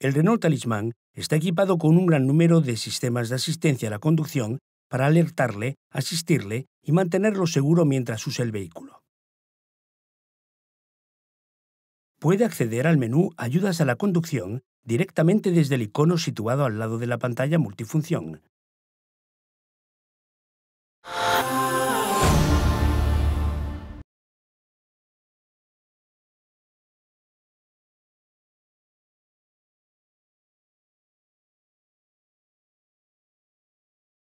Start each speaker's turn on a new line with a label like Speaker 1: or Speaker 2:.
Speaker 1: El Renault Talisman está equipado con un gran número de sistemas de asistencia a la conducción para alertarle, asistirle y mantenerlo seguro mientras use el vehículo. Puede acceder al menú Ayudas a la conducción directamente desde el icono situado al lado de la pantalla multifunción.